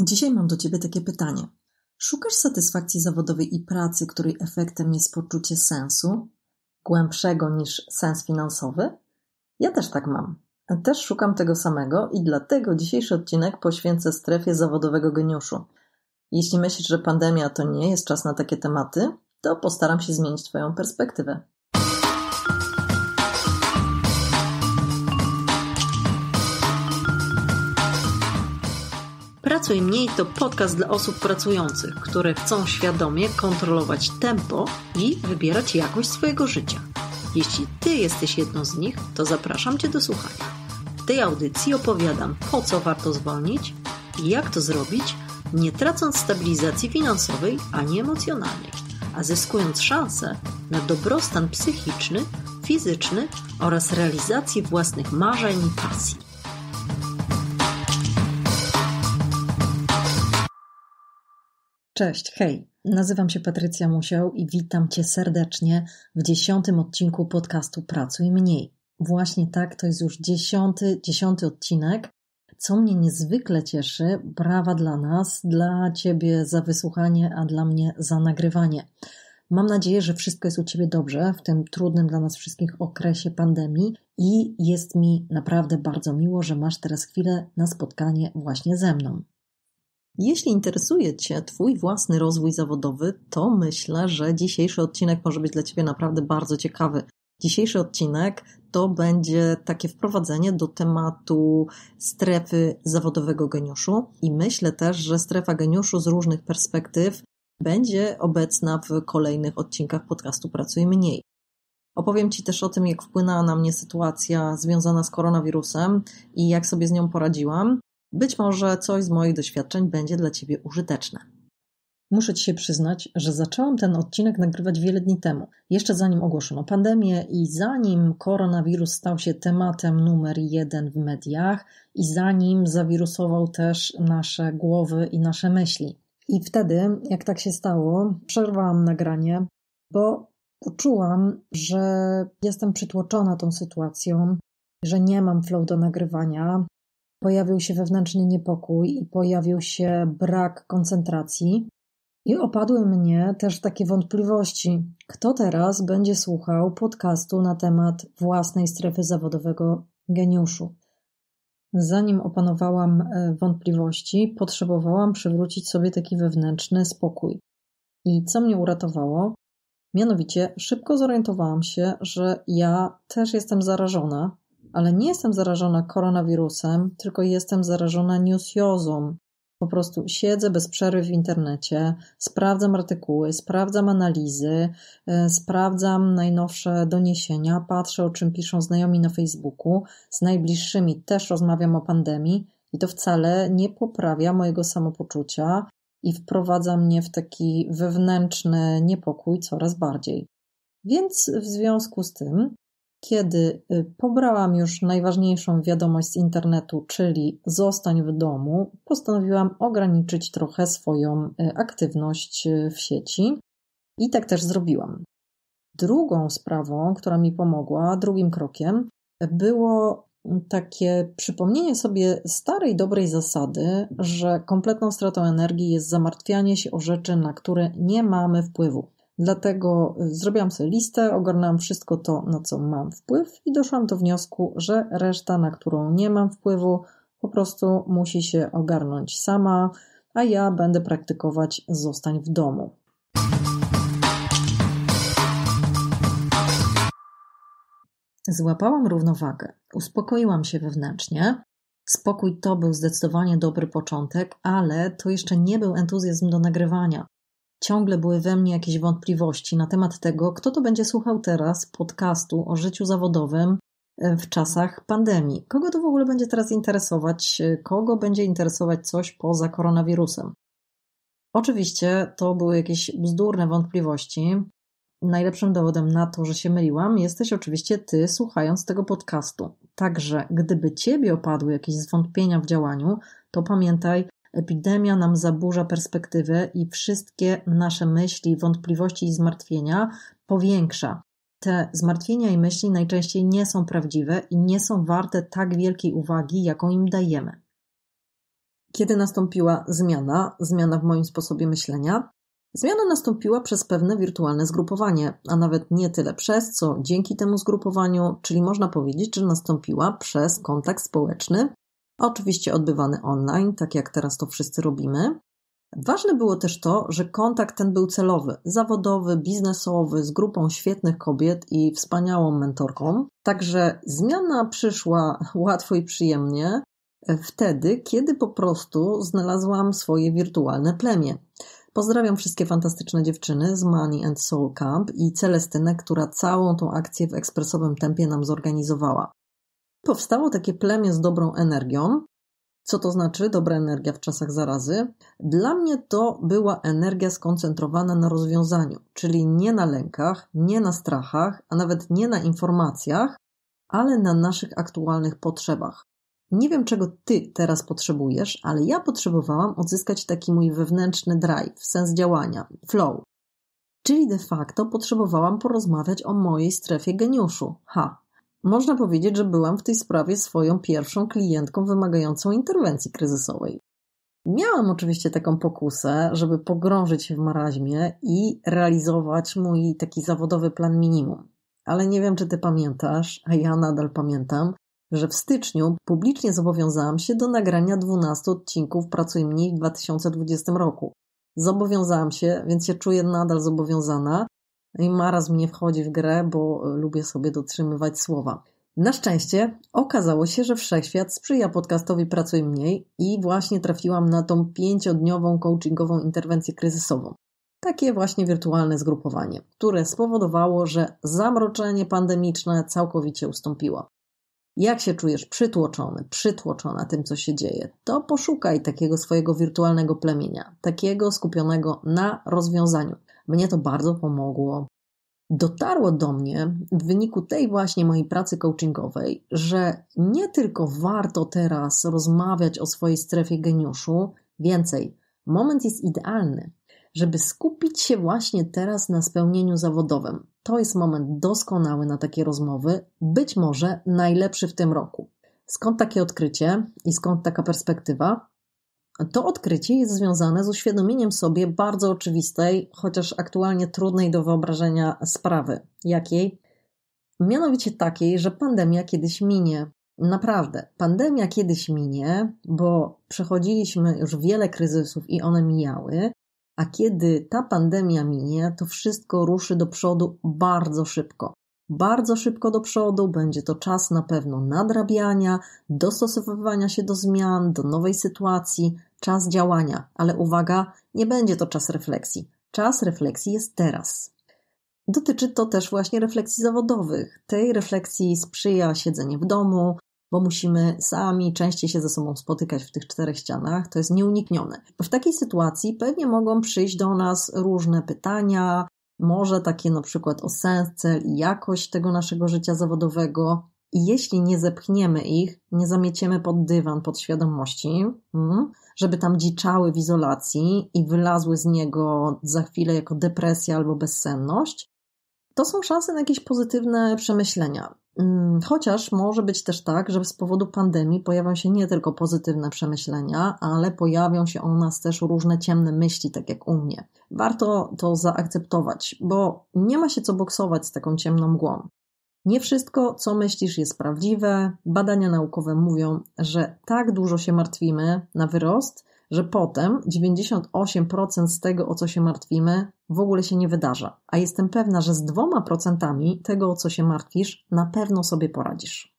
Dzisiaj mam do Ciebie takie pytanie. Szukasz satysfakcji zawodowej i pracy, której efektem jest poczucie sensu, głębszego niż sens finansowy? Ja też tak mam. Też szukam tego samego i dlatego dzisiejszy odcinek poświęcę strefie zawodowego geniuszu. Jeśli myślisz, że pandemia to nie jest czas na takie tematy, to postaram się zmienić Twoją perspektywę. Pracuj Mniej to podcast dla osób pracujących, które chcą świadomie kontrolować tempo i wybierać jakość swojego życia. Jeśli Ty jesteś jedną z nich, to zapraszam Cię do słuchania. W tej audycji opowiadam, po co warto zwolnić i jak to zrobić, nie tracąc stabilizacji finansowej ani emocjonalnej, a zyskując szansę na dobrostan psychiczny, fizyczny oraz realizację własnych marzeń i pasji. Cześć, hej, nazywam się Patrycja Musiał i witam Cię serdecznie w dziesiątym odcinku podcastu Pracuj Mniej. Właśnie tak, to jest już dziesiąty, dziesiąty odcinek, co mnie niezwykle cieszy. Brawa dla nas, dla Ciebie za wysłuchanie, a dla mnie za nagrywanie. Mam nadzieję, że wszystko jest u Ciebie dobrze w tym trudnym dla nas wszystkich okresie pandemii i jest mi naprawdę bardzo miło, że masz teraz chwilę na spotkanie właśnie ze mną. Jeśli interesuje Cię Twój własny rozwój zawodowy, to myślę, że dzisiejszy odcinek może być dla Ciebie naprawdę bardzo ciekawy. Dzisiejszy odcinek to będzie takie wprowadzenie do tematu strefy zawodowego geniuszu i myślę też, że strefa geniuszu z różnych perspektyw będzie obecna w kolejnych odcinkach podcastu Pracuj Mniej. Opowiem Ci też o tym, jak wpłynęła na mnie sytuacja związana z koronawirusem i jak sobie z nią poradziłam. Być może coś z moich doświadczeń będzie dla Ciebie użyteczne. Muszę Ci się przyznać, że zaczęłam ten odcinek nagrywać wiele dni temu, jeszcze zanim ogłoszono pandemię i zanim koronawirus stał się tematem numer jeden w mediach i zanim zawirusował też nasze głowy i nasze myśli. I wtedy, jak tak się stało, przerwałam nagranie, bo poczułam, że jestem przytłoczona tą sytuacją, że nie mam flow do nagrywania, pojawił się wewnętrzny niepokój i pojawił się brak koncentracji. I opadły mnie też takie wątpliwości, kto teraz będzie słuchał podcastu na temat własnej strefy zawodowego geniuszu. Zanim opanowałam e, wątpliwości, potrzebowałam przywrócić sobie taki wewnętrzny spokój. I co mnie uratowało? Mianowicie szybko zorientowałam się, że ja też jestem zarażona ale nie jestem zarażona koronawirusem, tylko jestem zarażona newsjozą. Po prostu siedzę bez przerwy w internecie, sprawdzam artykuły, sprawdzam analizy, e, sprawdzam najnowsze doniesienia, patrzę o czym piszą znajomi na Facebooku, z najbliższymi też rozmawiam o pandemii i to wcale nie poprawia mojego samopoczucia i wprowadza mnie w taki wewnętrzny niepokój coraz bardziej. Więc w związku z tym kiedy y, pobrałam już najważniejszą wiadomość z internetu, czyli zostań w domu, postanowiłam ograniczyć trochę swoją y, aktywność y, w sieci i tak też zrobiłam. Drugą sprawą, która mi pomogła, drugim krokiem, było mm, takie przypomnienie sobie starej, dobrej zasady, że kompletną stratą energii jest zamartwianie się o rzeczy, na które nie mamy wpływu. Dlatego y, zrobiłam sobie listę, ogarnęłam wszystko to, na co mam wpływ i doszłam do wniosku, że reszta, na którą nie mam wpływu, po prostu musi się ogarnąć sama, a ja będę praktykować zostań w domu. Złapałam równowagę, uspokoiłam się wewnętrznie. Spokój to był zdecydowanie dobry początek, ale to jeszcze nie był entuzjazm do nagrywania. Ciągle były we mnie jakieś wątpliwości na temat tego, kto to będzie słuchał teraz podcastu o życiu zawodowym e, w czasach pandemii. Kogo to w ogóle będzie teraz interesować? E, kogo będzie interesować coś poza koronawirusem? Oczywiście to były jakieś bzdurne wątpliwości. Najlepszym dowodem na to, że się myliłam, jesteś oczywiście ty, słuchając tego podcastu. Także, gdyby ciebie opadły jakieś zwątpienia w działaniu, to pamiętaj, Epidemia nam zaburza perspektywę i wszystkie nasze myśli, wątpliwości i zmartwienia powiększa. Te zmartwienia i myśli najczęściej nie są prawdziwe i nie są warte tak wielkiej uwagi, jaką im dajemy. Kiedy nastąpiła zmiana, zmiana w moim sposobie myślenia? Zmiana nastąpiła przez pewne wirtualne zgrupowanie, a nawet nie tyle przez, co dzięki temu zgrupowaniu, czyli można powiedzieć, że nastąpiła przez kontakt społeczny, oczywiście odbywany online, tak jak teraz to wszyscy robimy. Ważne było też to, że kontakt ten był celowy, zawodowy, biznesowy, z grupą świetnych kobiet i wspaniałą mentorką. Także zmiana przyszła łatwo i przyjemnie e, wtedy, kiedy po prostu znalazłam swoje wirtualne plemię. Pozdrawiam wszystkie fantastyczne dziewczyny z Money and Soul Camp i Celestynę, która całą tą akcję w ekspresowym tempie nam zorganizowała. Powstało takie plemię z dobrą energią. Co to znaczy dobra energia w czasach zarazy? Dla mnie to była energia skoncentrowana na rozwiązaniu, czyli nie na lękach, nie na strachach, a nawet nie na informacjach, ale na naszych aktualnych potrzebach. Nie wiem, czego ty teraz potrzebujesz, ale ja potrzebowałam odzyskać taki mój wewnętrzny drive, sens działania, flow. Czyli de facto potrzebowałam porozmawiać o mojej strefie geniuszu. Ha, można powiedzieć, że byłam w tej sprawie swoją pierwszą klientką wymagającą interwencji kryzysowej. Miałam oczywiście taką pokusę, żeby pogrążyć się w maraźmie i realizować mój taki zawodowy plan minimum. Ale nie wiem, czy ty pamiętasz, a ja nadal pamiętam, że w styczniu publicznie zobowiązałam się do nagrania 12 odcinków Pracuj Mniej w 2020 roku. Zobowiązałam się, więc się czuję nadal zobowiązana no i maraz mi nie wchodzi w grę, bo e, lubię sobie dotrzymywać słowa. Na szczęście okazało się, że wszechświat sprzyja podcastowi Pracuj Mniej i właśnie trafiłam na tą pięciodniową coachingową interwencję kryzysową. Takie właśnie wirtualne zgrupowanie, które spowodowało, że zamroczenie pandemiczne całkowicie ustąpiło. Jak się czujesz przytłoczony, przytłoczona tym, co się dzieje, to poszukaj takiego swojego wirtualnego plemienia, takiego skupionego na rozwiązaniu, mnie to bardzo pomogło. Dotarło do mnie w wyniku tej właśnie mojej pracy coachingowej, że nie tylko warto teraz rozmawiać o swojej strefie geniuszu, więcej, moment jest idealny, żeby skupić się właśnie teraz na spełnieniu zawodowym. To jest moment doskonały na takie rozmowy, być może najlepszy w tym roku. Skąd takie odkrycie i skąd taka perspektywa? To odkrycie jest związane z uświadomieniem sobie bardzo oczywistej, chociaż aktualnie trudnej do wyobrażenia sprawy. Jakiej? Mianowicie takiej, że pandemia kiedyś minie. Naprawdę, pandemia kiedyś minie, bo przechodziliśmy już wiele kryzysów i one mijały, a kiedy ta pandemia minie, to wszystko ruszy do przodu bardzo szybko. Bardzo szybko do przodu, będzie to czas na pewno nadrabiania, dostosowywania się do zmian, do nowej sytuacji, czas działania, ale uwaga, nie będzie to czas refleksji. Czas refleksji jest teraz. Dotyczy to też właśnie refleksji zawodowych. Tej refleksji sprzyja siedzenie w domu, bo musimy sami częściej się ze sobą spotykać w tych czterech ścianach, to jest nieuniknione. W takiej sytuacji pewnie mogą przyjść do nas różne pytania, może takie na przykład o sens, cel i jakość tego naszego życia zawodowego, i jeśli nie zepchniemy ich, nie zamieciemy pod dywan podświadomości, mm, żeby tam dziczały w izolacji i wylazły z niego za chwilę jako depresja albo bezsenność, to są szanse na jakieś pozytywne przemyślenia. Mm, chociaż może być też tak, że z powodu pandemii pojawią się nie tylko pozytywne przemyślenia, ale pojawią się u nas też różne ciemne myśli, tak jak u mnie. Warto to zaakceptować, bo nie ma się co boksować z taką ciemną mgłą. Nie wszystko, co myślisz, jest prawdziwe. Badania naukowe mówią, że tak dużo się martwimy na wyrost, że potem 98% z tego, o co się martwimy, w ogóle się nie wydarza. A jestem pewna, że z 2% tego, o co się martwisz, na pewno sobie poradzisz.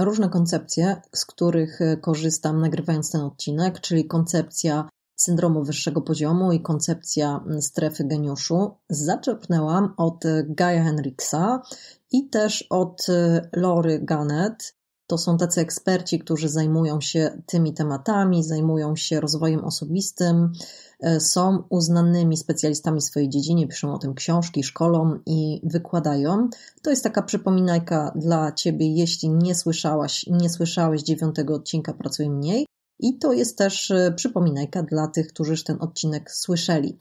różne koncepcje, z których e, korzystam nagrywając ten odcinek, czyli koncepcja syndromu wyższego poziomu i koncepcja mm, strefy geniuszu zaczerpnęłam od Gaia Henriksa i też od y, Lory Gannett. To są tacy eksperci, którzy zajmują się tymi tematami, zajmują się rozwojem osobistym, y, są uznanymi specjalistami w swojej dziedzinie, piszą o tym książki, szkolą i wykładają. To jest taka przypominajka dla Ciebie, jeśli nie słyszałaś, nie słyszałeś dziewiątego odcinka Pracuj Mniej, i to jest też y, przypominajka dla tych, którzy już ten odcinek słyszeli.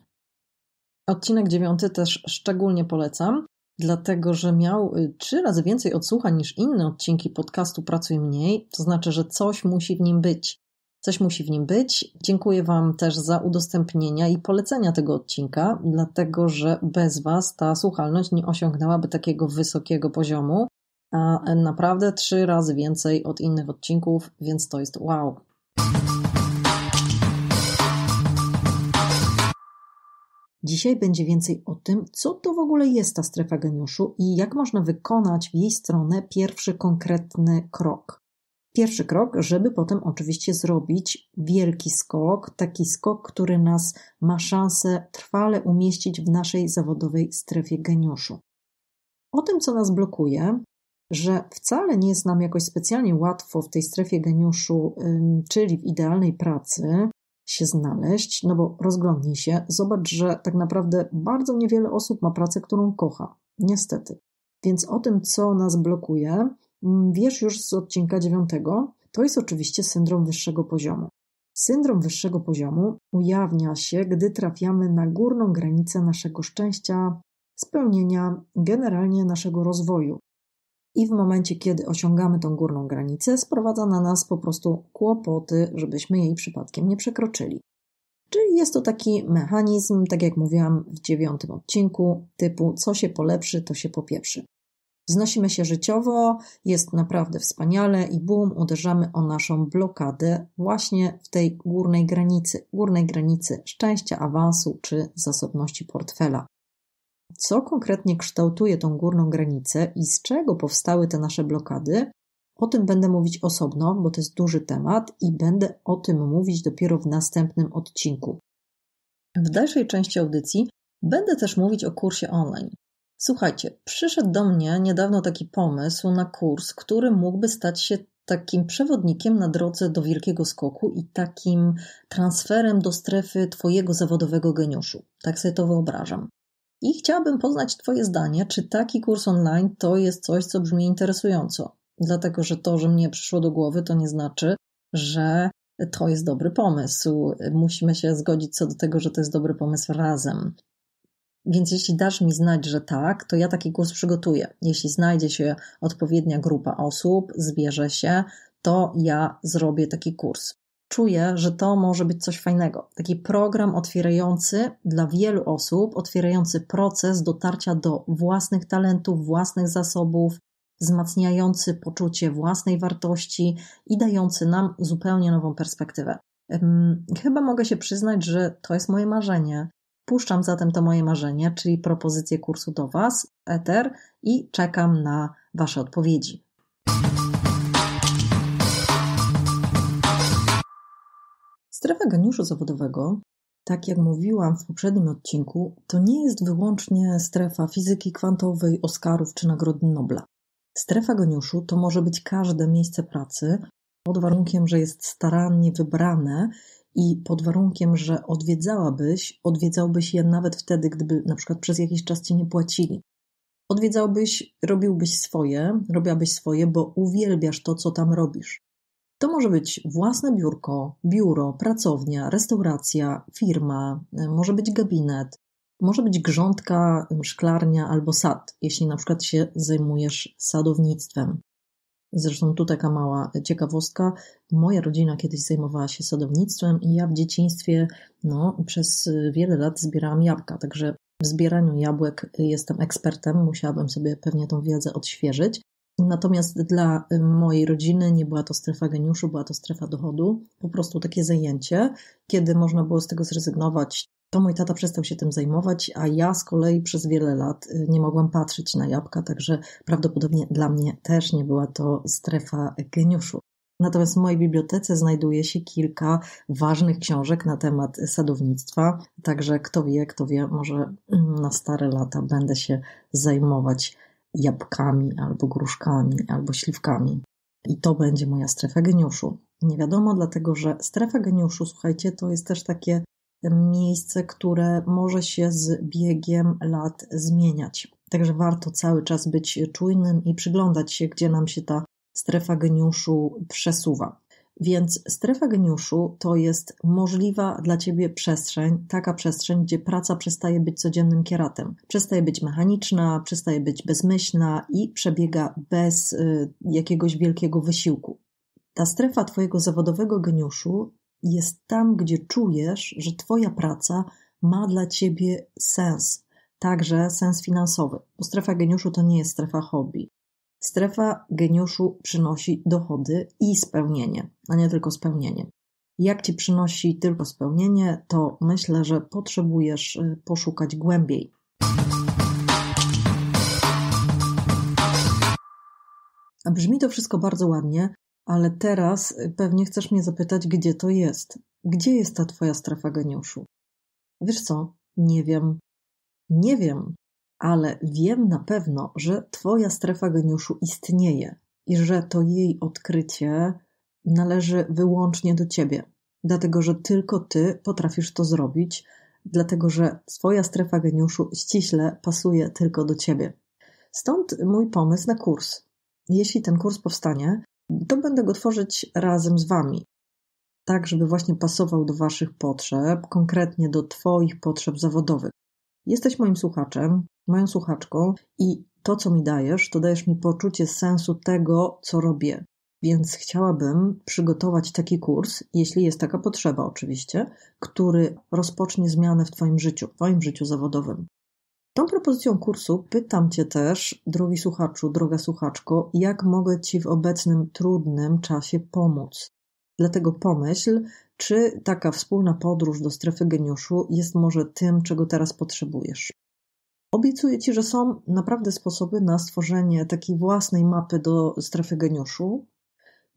Odcinek dziewiąty też szczególnie polecam, dlatego że miał y, trzy razy więcej odsłuchań niż inne odcinki podcastu Pracuj Mniej, to znaczy, że coś musi w nim być. Coś musi w nim być. Dziękuję Wam też za udostępnienia i polecenia tego odcinka, dlatego że bez Was ta słuchalność nie osiągnęłaby takiego wysokiego poziomu, a naprawdę trzy razy więcej od innych odcinków, więc to jest wow. Dzisiaj będzie więcej o tym, co to w ogóle jest ta strefa geniuszu i jak można wykonać w jej stronę pierwszy konkretny krok. Pierwszy krok, żeby potem oczywiście zrobić wielki skok, taki skok, który nas ma szansę trwale umieścić w naszej zawodowej strefie geniuszu. O tym, co nas blokuje, że wcale nie jest nam jakoś specjalnie łatwo w tej strefie geniuszu, czyli w idealnej pracy, się znaleźć, no bo rozglądnij się, zobacz, że tak naprawdę bardzo niewiele osób ma pracę, którą kocha. Niestety. Więc o tym, co nas blokuje, mm, wiesz już z odcinka dziewiątego. To jest oczywiście syndrom wyższego poziomu. Syndrom wyższego poziomu ujawnia się, gdy trafiamy na górną granicę naszego szczęścia, spełnienia, generalnie naszego rozwoju, i w momencie, kiedy osiągamy tą górną granicę, sprowadza na nas po prostu kłopoty, żebyśmy jej przypadkiem nie przekroczyli. Czyli jest to taki mechanizm, tak jak mówiłam w dziewiątym odcinku, typu co się polepszy, to się popieprzy. Wznosimy się życiowo, jest naprawdę wspaniale i bum, uderzamy o naszą blokadę właśnie w tej górnej granicy, górnej granicy szczęścia, awansu czy zasobności portfela co konkretnie kształtuje tą górną granicę i z czego powstały te nasze blokady, o tym będę mówić osobno, bo to jest duży temat i będę o tym mówić dopiero w następnym odcinku. W dalszej części audycji będę też mówić o kursie online. Słuchajcie, przyszedł do mnie niedawno taki pomysł na kurs, który mógłby stać się takim przewodnikiem na drodze do wielkiego skoku i takim transferem do strefy Twojego zawodowego geniuszu. Tak sobie to wyobrażam. I chciałabym poznać Twoje zdanie, czy taki kurs online to jest coś, co brzmi interesująco. Dlatego, że to, że mnie przyszło do głowy, to nie znaczy, że to jest dobry pomysł. Musimy się zgodzić co do tego, że to jest dobry pomysł razem. Więc jeśli dasz mi znać, że tak, to ja taki kurs przygotuję. Jeśli znajdzie się odpowiednia grupa osób, zbierze się, to ja zrobię taki kurs czuję, że to może być coś fajnego. Taki program otwierający dla wielu osób, otwierający proces dotarcia do własnych talentów, własnych zasobów, wzmacniający poczucie własnej wartości i dający nam zupełnie nową perspektywę. Chyba mogę się przyznać, że to jest moje marzenie. Puszczam zatem to moje marzenie, czyli propozycję kursu do Was, Eter, i czekam na Wasze odpowiedzi. Strefa geniuszu zawodowego, tak jak mówiłam w poprzednim odcinku, to nie jest wyłącznie strefa fizyki kwantowej, Oscarów czy Nagrody Nobla. Strefa geniuszu to może być każde miejsce pracy, pod warunkiem, że jest starannie wybrane i pod warunkiem, że odwiedzałabyś, odwiedzałbyś je nawet wtedy, gdyby na przykład przez jakiś czas cię nie płacili. Odwiedzałbyś, robiłbyś swoje, robiłabyś swoje, bo uwielbiasz to, co tam robisz. To może być własne biurko, biuro, pracownia, restauracja, firma, e, może być gabinet, może być grządka, szklarnia albo sad, jeśli na przykład się zajmujesz sadownictwem. Zresztą tu taka mała ciekawostka. Moja rodzina kiedyś zajmowała się sadownictwem i ja w dzieciństwie no, przez wiele lat zbierałam jabłka, także w zbieraniu jabłek jestem ekspertem, musiałabym sobie pewnie tą wiedzę odświeżyć. Natomiast dla y, mojej rodziny nie była to strefa geniuszu, była to strefa dochodu, po prostu takie zajęcie, kiedy można było z tego zrezygnować. To mój tata przestał się tym zajmować, a ja z kolei przez wiele lat y, nie mogłam patrzeć na jabłka, także prawdopodobnie dla mnie też nie była to strefa geniuszu. Natomiast w mojej bibliotece znajduje się kilka ważnych książek na temat sadownictwa, także kto wie, kto wie, może mm, na stare lata będę się zajmować jabłkami, albo gruszkami, albo śliwkami. I to będzie moja strefa geniuszu. Nie wiadomo, dlatego że strefa geniuszu, słuchajcie, to jest też takie miejsce, które może się z biegiem lat zmieniać. Także warto cały czas być czujnym i przyglądać się, gdzie nam się ta strefa geniuszu przesuwa. Więc strefa geniuszu to jest możliwa dla ciebie przestrzeń, taka przestrzeń, gdzie praca przestaje być codziennym kieratem, przestaje być mechaniczna, przestaje być bezmyślna i przebiega bez y, jakiegoś wielkiego wysiłku. Ta strefa twojego zawodowego geniuszu jest tam, gdzie czujesz, że twoja praca ma dla ciebie sens, także sens finansowy, bo strefa geniuszu to nie jest strefa hobby. Strefa geniuszu przynosi dochody i spełnienie, a nie tylko spełnienie. Jak ci przynosi tylko spełnienie, to myślę, że potrzebujesz y, poszukać głębiej. Brzmi to wszystko bardzo ładnie, ale teraz y, pewnie chcesz mnie zapytać, gdzie to jest? Gdzie jest ta twoja strefa geniuszu? Wiesz co? Nie wiem. Nie wiem ale wiem na pewno, że Twoja strefa geniuszu istnieje i że to jej odkrycie należy wyłącznie do Ciebie, dlatego że tylko Ty potrafisz to zrobić, dlatego że Twoja strefa geniuszu ściśle pasuje tylko do Ciebie. Stąd mój pomysł na kurs. Jeśli ten kurs powstanie, to będę go tworzyć razem z Wami, tak żeby właśnie pasował do Waszych potrzeb, konkretnie do Twoich potrzeb zawodowych. Jesteś moim słuchaczem, moją słuchaczką i to, co mi dajesz, to dajesz mi poczucie sensu tego, co robię. Więc chciałabym przygotować taki kurs, jeśli jest taka potrzeba, oczywiście, który rozpocznie zmianę w Twoim życiu, w Twoim życiu zawodowym. Tą propozycją kursu pytam Cię też, drogi słuchaczu, droga słuchaczko, jak mogę Ci w obecnym trudnym czasie pomóc. Dlatego pomyśl, czy taka wspólna podróż do strefy geniuszu jest może tym, czego teraz potrzebujesz. Obiecuję Ci, że są naprawdę sposoby na stworzenie takiej własnej mapy do strefy geniuszu.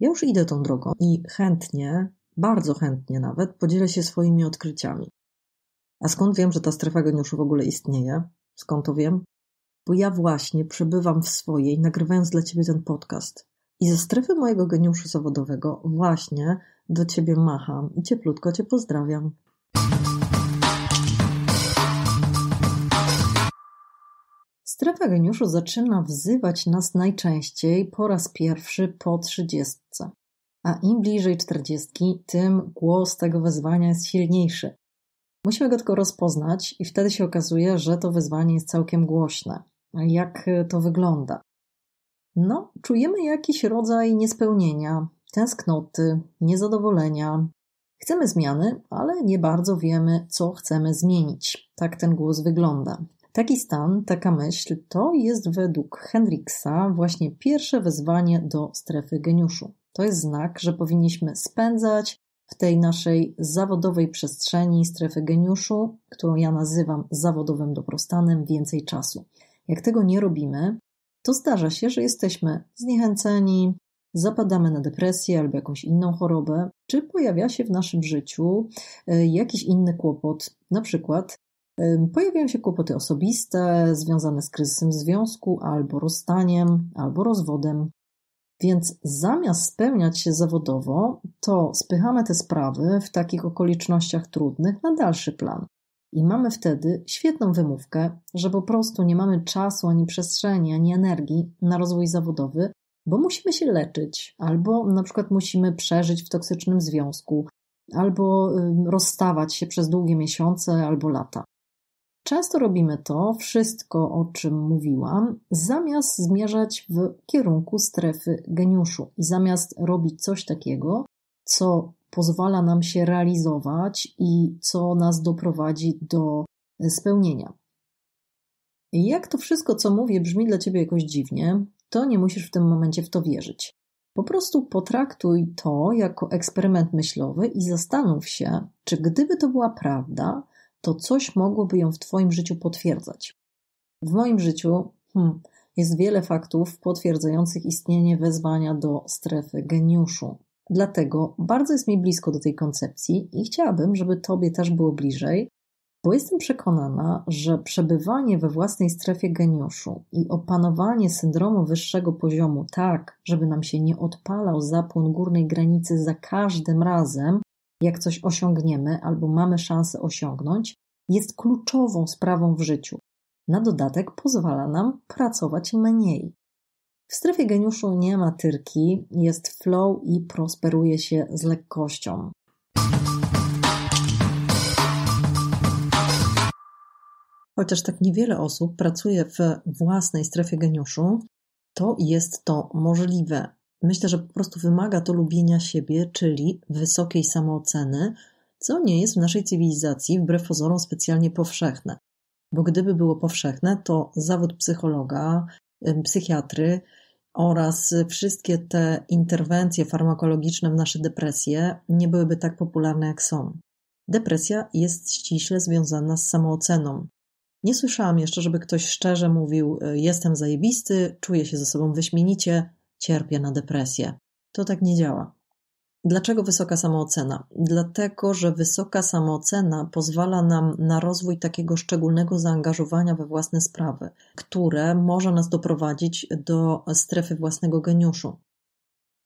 Ja już idę tą drogą i chętnie, bardzo chętnie nawet, podzielę się swoimi odkryciami. A skąd wiem, że ta strefa geniuszu w ogóle istnieje? Skąd to wiem? Bo ja właśnie przebywam w swojej, nagrywając dla Ciebie ten podcast. I ze strefy mojego geniuszu zawodowego właśnie do Ciebie macham i cieplutko Cię pozdrawiam. Strefa geniuszu zaczyna wzywać nas najczęściej po raz pierwszy po trzydziestce. A im bliżej czterdziestki, tym głos tego wezwania jest silniejszy. Musimy go tylko rozpoznać i wtedy się okazuje, że to wezwanie jest całkiem głośne. Jak to wygląda? No, czujemy jakiś rodzaj niespełnienia, tęsknoty, niezadowolenia. Chcemy zmiany, ale nie bardzo wiemy, co chcemy zmienić. Tak ten głos wygląda. Taki stan, taka myśl to jest według Hendriksa właśnie pierwsze wezwanie do strefy geniuszu. To jest znak, że powinniśmy spędzać w tej naszej zawodowej przestrzeni strefy geniuszu, którą ja nazywam zawodowym dobrostanem, więcej czasu. Jak tego nie robimy, to zdarza się, że jesteśmy zniechęceni, zapadamy na depresję albo jakąś inną chorobę, czy pojawia się w naszym życiu e, jakiś inny kłopot, na przykład Pojawiają się kłopoty osobiste związane z kryzysem związku, albo rozstaniem, albo rozwodem. Więc zamiast spełniać się zawodowo, to spychamy te sprawy w takich okolicznościach trudnych na dalszy plan. I mamy wtedy świetną wymówkę, że po prostu nie mamy czasu, ani przestrzeni, ani energii na rozwój zawodowy, bo musimy się leczyć, albo na przykład musimy przeżyć w toksycznym związku, albo rozstawać się przez długie miesiące albo lata. Często robimy to wszystko, o czym mówiłam, zamiast zmierzać w kierunku strefy geniuszu i zamiast robić coś takiego, co pozwala nam się realizować i co nas doprowadzi do spełnienia. Jak to wszystko, co mówię, brzmi dla ciebie jakoś dziwnie, to nie musisz w tym momencie w to wierzyć. Po prostu potraktuj to jako eksperyment myślowy i zastanów się, czy gdyby to była prawda, to coś mogłoby ją w Twoim życiu potwierdzać. W moim życiu hmm, jest wiele faktów potwierdzających istnienie wezwania do strefy geniuszu. Dlatego bardzo jest mi blisko do tej koncepcji i chciałabym, żeby Tobie też było bliżej, bo jestem przekonana, że przebywanie we własnej strefie geniuszu i opanowanie syndromu wyższego poziomu tak, żeby nam się nie odpalał zapłon górnej granicy za każdym razem, jak coś osiągniemy albo mamy szansę osiągnąć, jest kluczową sprawą w życiu. Na dodatek pozwala nam pracować mniej. W strefie geniuszu nie ma tyrki, jest flow i prosperuje się z lekkością. Chociaż tak niewiele osób pracuje w własnej strefie geniuszu, to jest to możliwe. Myślę, że po prostu wymaga to lubienia siebie, czyli wysokiej samooceny, co nie jest w naszej cywilizacji wbrew pozorom specjalnie powszechne. Bo gdyby było powszechne, to zawód psychologa, psychiatry oraz wszystkie te interwencje farmakologiczne w nasze depresje nie byłyby tak popularne jak są. Depresja jest ściśle związana z samooceną. Nie słyszałam jeszcze, żeby ktoś szczerze mówił: e, Jestem zajebisty, czuję się ze sobą wyśmienicie, cierpię na depresję. To tak nie działa. Dlaczego wysoka samoocena? Dlatego, że wysoka samoocena pozwala nam na rozwój takiego szczególnego zaangażowania we własne sprawy, które może nas doprowadzić do strefy własnego geniuszu.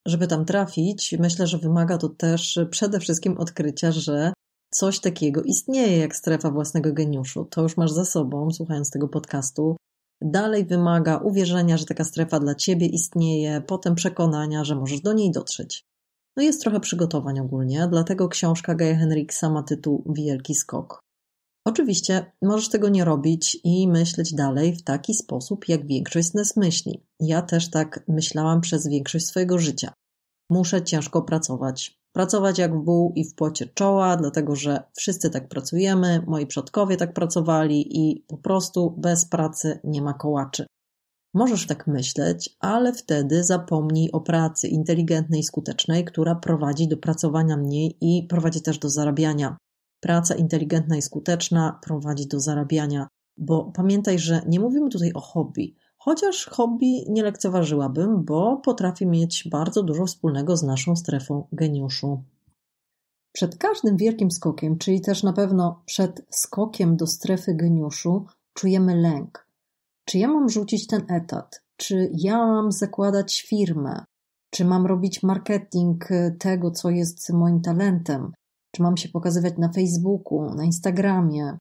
Żeby tam trafić, myślę, że wymaga to też przede wszystkim odkrycia, że coś takiego istnieje jak strefa własnego geniuszu. To już masz za sobą, słuchając tego podcastu, dalej wymaga uwierzenia, że taka strefa dla ciebie istnieje, potem przekonania, że możesz do niej dotrzeć. No jest trochę przygotowań ogólnie, dlatego książka Gaja Henriksa ma tytuł Wielki Skok. Oczywiście możesz tego nie robić i myśleć dalej w taki sposób, jak większość z nas myśli. Ja też tak myślałam przez większość swojego życia. Muszę ciężko pracować, Pracować jak w buł i w pocie czoła, dlatego że wszyscy tak pracujemy, moi przodkowie tak pracowali i po prostu bez pracy nie ma kołaczy. Możesz tak myśleć, ale wtedy zapomnij o pracy inteligentnej i skutecznej, która prowadzi do pracowania mniej i prowadzi też do zarabiania. Praca inteligentna i skuteczna prowadzi do zarabiania, bo pamiętaj, że nie mówimy tutaj o hobby. Chociaż hobby nie lekceważyłabym, bo potrafi mieć bardzo dużo wspólnego z naszą strefą geniuszu. Przed każdym wielkim skokiem, czyli też na pewno przed skokiem do strefy geniuszu, czujemy lęk. Czy ja mam rzucić ten etat? Czy ja mam zakładać firmę? Czy mam robić marketing tego, co jest moim talentem? Czy mam się pokazywać na Facebooku, na Instagramie?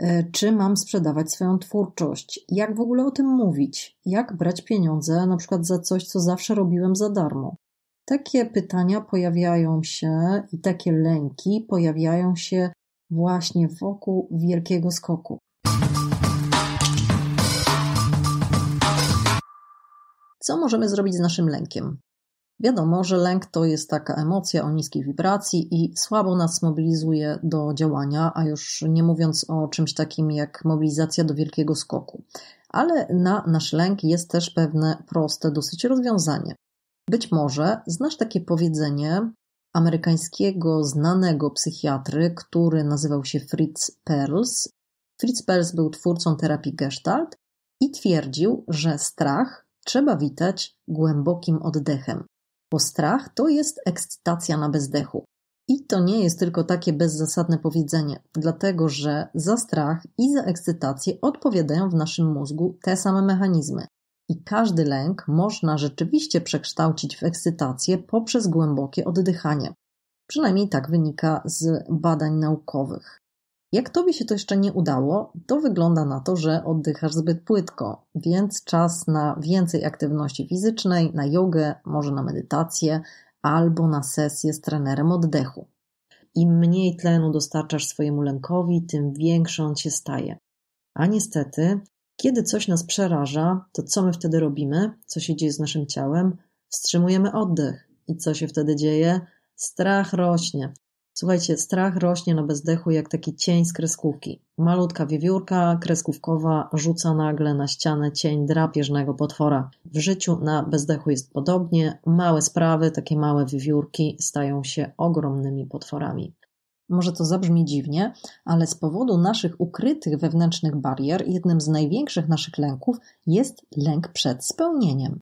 E, czy mam sprzedawać swoją twórczość, jak w ogóle o tym mówić, jak brać pieniądze na przykład za coś, co zawsze robiłem za darmo. Takie pytania pojawiają się i takie lęki pojawiają się właśnie wokół wielkiego skoku. Co możemy zrobić z naszym lękiem? Wiadomo, że lęk to jest taka emocja o niskiej wibracji i słabo nas mobilizuje do działania, a już nie mówiąc o czymś takim jak mobilizacja do wielkiego skoku. Ale na nasz lęk jest też pewne proste dosyć rozwiązanie. Być może znasz takie powiedzenie amerykańskiego znanego psychiatry, który nazywał się Fritz Perls. Fritz Perls był twórcą terapii Gestalt i twierdził, że strach trzeba witać głębokim oddechem. Bo strach to jest ekscytacja na bezdechu. I to nie jest tylko takie bezzasadne powiedzenie, dlatego że za strach i za ekscytację odpowiadają w naszym mózgu te same mechanizmy. I każdy lęk można rzeczywiście przekształcić w ekscytację poprzez głębokie oddychanie. Przynajmniej tak wynika z badań naukowych. Jak tobie się to jeszcze nie udało, to wygląda na to, że oddychasz zbyt płytko, więc czas na więcej aktywności fizycznej, na jogę, może na medytację albo na sesję z trenerem oddechu. Im mniej tlenu dostarczasz swojemu lękowi, tym większy on się staje. A niestety, kiedy coś nas przeraża, to co my wtedy robimy? Co się dzieje z naszym ciałem? Wstrzymujemy oddech. I co się wtedy dzieje? Strach rośnie. Słuchajcie, strach rośnie na bezdechu jak taki cień z kreskówki. Malutka wiewiórka kreskówkowa rzuca nagle na ścianę cień drapieżnego potwora. W życiu na bezdechu jest podobnie. Małe sprawy, takie małe wiewiórki stają się ogromnymi potworami. Może to zabrzmi dziwnie, ale z powodu naszych ukrytych wewnętrznych barier, jednym z największych naszych lęków jest lęk przed spełnieniem.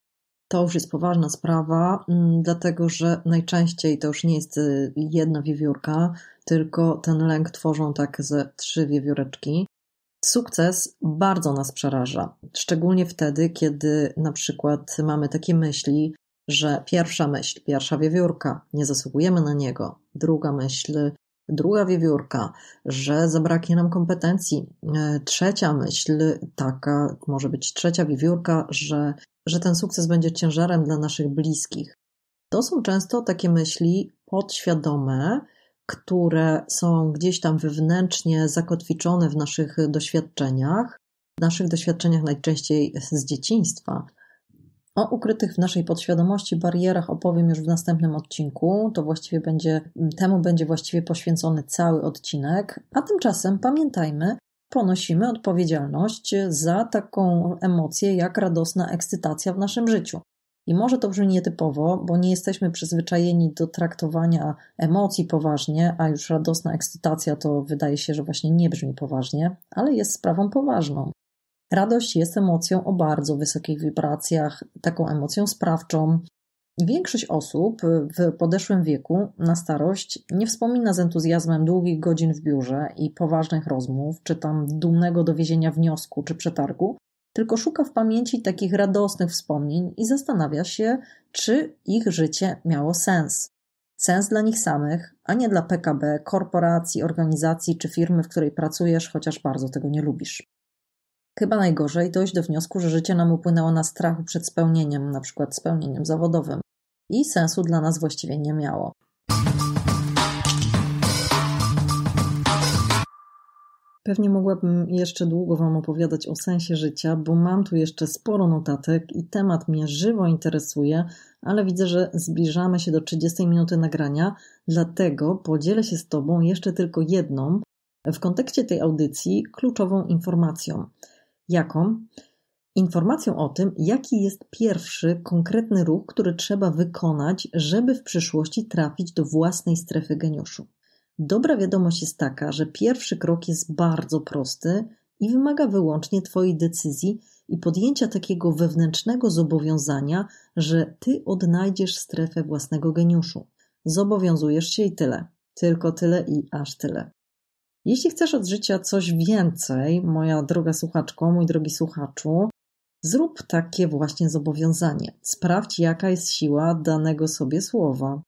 To już jest poważna sprawa, mm, dlatego że najczęściej to już nie jest y, jedna wiewiórka, tylko ten lęk tworzą tak ze trzy wiewióreczki. Sukces bardzo nas przeraża, szczególnie wtedy, kiedy na przykład mamy takie myśli, że pierwsza myśl, pierwsza wiewiórka, nie zasługujemy na niego, druga myśl, druga wiewiórka, że zabraknie nam kompetencji, e, trzecia myśl, taka może być trzecia wiewiórka, że że ten sukces będzie ciężarem dla naszych bliskich. To są często takie myśli podświadome, które są gdzieś tam wewnętrznie zakotwiczone w naszych doświadczeniach, w naszych doświadczeniach najczęściej z dzieciństwa. O ukrytych w naszej podświadomości barierach opowiem już w następnym odcinku. To właściwie będzie, temu będzie właściwie poświęcony cały odcinek. A tymczasem pamiętajmy, ponosimy odpowiedzialność za taką emocję jak radosna ekscytacja w naszym życiu. I może to brzmi nietypowo, bo nie jesteśmy przyzwyczajeni do traktowania emocji poważnie, a już radosna ekscytacja to wydaje się, że właśnie nie brzmi poważnie, ale jest sprawą poważną. Radość jest emocją o bardzo wysokich wibracjach, taką emocją sprawczą, Większość osób y, w podeszłym wieku na starość nie wspomina z entuzjazmem długich godzin w biurze i poważnych rozmów, czy tam dumnego dowiezienia wniosku czy przetargu, tylko szuka w pamięci takich radosnych wspomnień i zastanawia się, czy ich życie miało sens. Sens dla nich samych, a nie dla PKB, korporacji, organizacji czy firmy, w której pracujesz, chociaż bardzo tego nie lubisz. Chyba najgorzej dojść do wniosku, że życie nam upłynęło na strachu przed spełnieniem, na przykład spełnieniem zawodowym i sensu dla nas właściwie nie miało. Pewnie mogłabym jeszcze długo Wam opowiadać o sensie życia, bo mam tu jeszcze sporo notatek i temat mnie żywo interesuje, ale widzę, że zbliżamy się do 30 minuty nagrania, dlatego podzielę się z Tobą jeszcze tylko jedną w kontekście tej audycji kluczową informacją. Jaką? informacją o tym, jaki jest pierwszy konkretny ruch, który trzeba wykonać, żeby w przyszłości trafić do własnej strefy geniuszu. Dobra wiadomość jest taka, że pierwszy krok jest bardzo prosty i wymaga wyłącznie Twojej decyzji i podjęcia takiego wewnętrznego zobowiązania, że Ty odnajdziesz strefę własnego geniuszu. Zobowiązujesz się i tyle. Tylko tyle i aż tyle. Jeśli chcesz od życia coś więcej, moja droga słuchaczko, mój drogi słuchaczu, Zrób takie właśnie zobowiązanie. Sprawdź, jaka jest siła danego sobie słowa.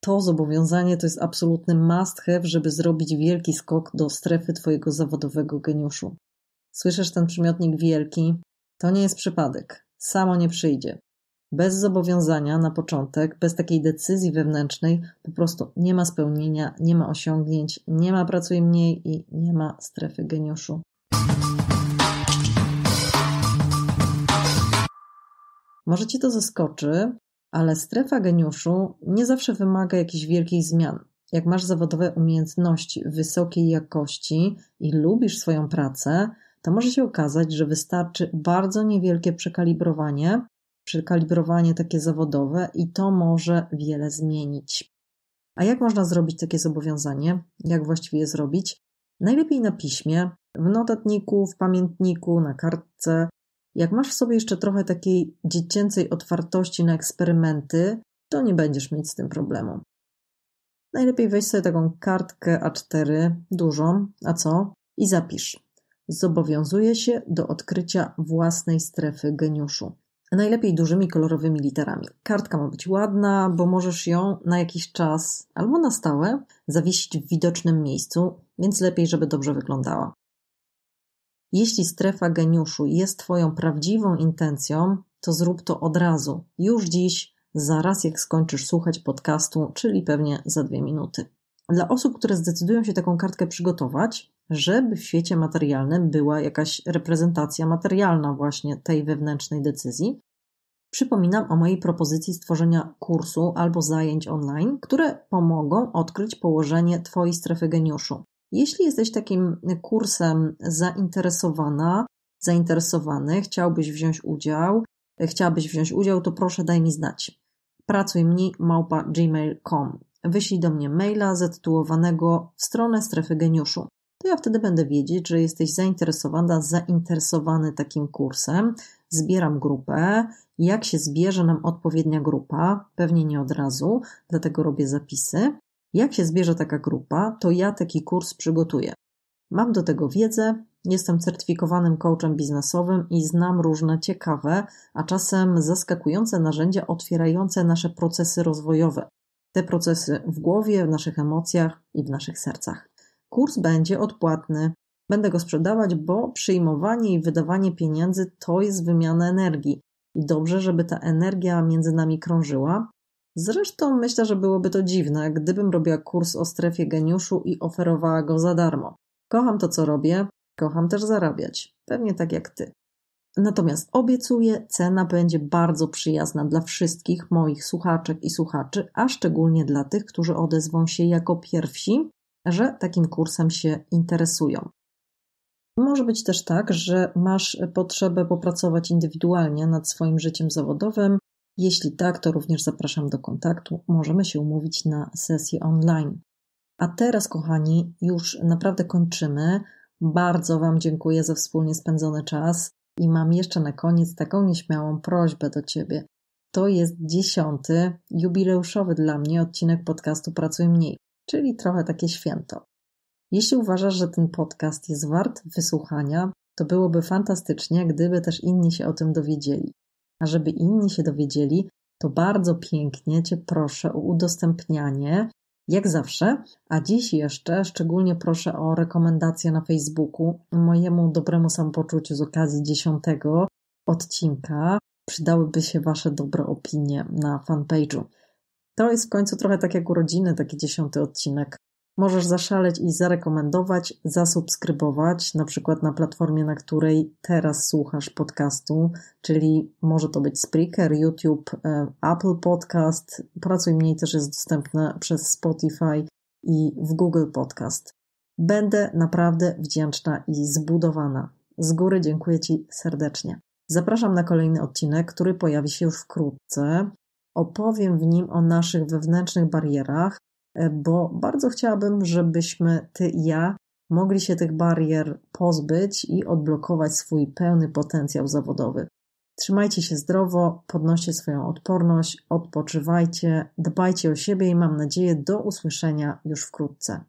To zobowiązanie to jest absolutny must have, żeby zrobić wielki skok do strefy Twojego zawodowego geniuszu. Słyszysz ten przymiotnik wielki? To nie jest przypadek. Samo nie przyjdzie. Bez zobowiązania na początek, bez takiej decyzji wewnętrznej, po prostu nie ma spełnienia, nie ma osiągnięć, nie ma pracuj mniej i nie ma strefy geniuszu. Może cię to zaskoczy, ale strefa geniuszu nie zawsze wymaga jakichś wielkich zmian. Jak masz zawodowe umiejętności wysokiej jakości i lubisz swoją pracę, to może się okazać, że wystarczy bardzo niewielkie przekalibrowanie, przekalibrowanie takie zawodowe i to może wiele zmienić. A jak można zrobić takie zobowiązanie? Jak właściwie je zrobić? Najlepiej na piśmie, w notatniku, w pamiętniku, na kartce, jak masz w sobie jeszcze trochę takiej dziecięcej otwartości na eksperymenty, to nie będziesz mieć z tym problemu. Najlepiej weź sobie taką kartkę A4, dużą, a co? I zapisz. Zobowiązuję się do odkrycia własnej strefy geniuszu. Najlepiej dużymi kolorowymi literami. Kartka ma być ładna, bo możesz ją na jakiś czas albo na stałe zawiesić w widocznym miejscu, więc lepiej, żeby dobrze wyglądała. Jeśli strefa geniuszu jest Twoją prawdziwą intencją, to zrób to od razu, już dziś, zaraz jak skończysz słuchać podcastu, czyli pewnie za dwie minuty. Dla osób, które zdecydują się taką kartkę przygotować, żeby w świecie materialnym była jakaś reprezentacja materialna właśnie tej wewnętrznej decyzji, przypominam o mojej propozycji stworzenia kursu albo zajęć online, które pomogą odkryć położenie Twojej strefy geniuszu. Jeśli jesteś takim kursem zainteresowana, zainteresowany, chciałbyś wziąć udział, e, chciałabyś wziąć udział, to proszę daj mi znać. Pracuj mnie małpa gmail.com. Wyślij do mnie maila zatytułowanego w stronę strefy geniuszu. To ja wtedy będę wiedzieć, że jesteś zainteresowana, zainteresowany takim kursem. Zbieram grupę. Jak się zbierze nam odpowiednia grupa? Pewnie nie od razu, dlatego robię zapisy. Jak się zbierze taka grupa, to ja taki kurs przygotuję. Mam do tego wiedzę, jestem certyfikowanym coachem biznesowym i znam różne ciekawe, a czasem zaskakujące narzędzia otwierające nasze procesy rozwojowe. Te procesy w głowie, w naszych emocjach i w naszych sercach. Kurs będzie odpłatny. Będę go sprzedawać, bo przyjmowanie i wydawanie pieniędzy to jest wymiana energii. I dobrze, żeby ta energia między nami krążyła, Zresztą myślę, że byłoby to dziwne, gdybym robiła kurs o strefie geniuszu i oferowała go za darmo. Kocham to, co robię, kocham też zarabiać, pewnie tak jak ty. Natomiast obiecuję, cena będzie bardzo przyjazna dla wszystkich moich słuchaczek i słuchaczy, a szczególnie dla tych, którzy odezwą się jako pierwsi, że takim kursem się interesują. Może być też tak, że masz potrzebę popracować indywidualnie nad swoim życiem zawodowym, jeśli tak, to również zapraszam do kontaktu. Możemy się umówić na sesję online. A teraz, kochani, już naprawdę kończymy. Bardzo Wam dziękuję za wspólnie spędzony czas i mam jeszcze na koniec taką nieśmiałą prośbę do Ciebie. To jest dziesiąty, jubileuszowy dla mnie odcinek podcastu Pracuj Mniej, czyli trochę takie święto. Jeśli uważasz, że ten podcast jest wart wysłuchania, to byłoby fantastycznie, gdyby też inni się o tym dowiedzieli. A żeby inni się dowiedzieli, to bardzo pięknie Cię proszę o udostępnianie, jak zawsze, a dziś jeszcze szczególnie proszę o rekomendację na Facebooku mojemu dobremu samopoczuciu z okazji dziesiątego odcinka. Przydałyby się Wasze dobre opinie na fanpage'u. To jest w końcu trochę tak jak urodziny, taki dziesiąty odcinek Możesz zaszaleć i zarekomendować, zasubskrybować, na przykład na platformie, na której teraz słuchasz podcastu, czyli może to być Spreaker, YouTube, e, Apple Podcast. Pracuj mniej też jest dostępne przez Spotify i w Google Podcast. Będę naprawdę wdzięczna i zbudowana. Z góry dziękuję Ci serdecznie. Zapraszam na kolejny odcinek, który pojawi się już wkrótce. Opowiem w nim o naszych wewnętrznych barierach, E, bo bardzo chciałabym, żebyśmy ty i ja mogli się tych barier pozbyć i odblokować swój pełny potencjał zawodowy. Trzymajcie się zdrowo, podnoście swoją odporność, odpoczywajcie, dbajcie o siebie i mam nadzieję do usłyszenia już wkrótce.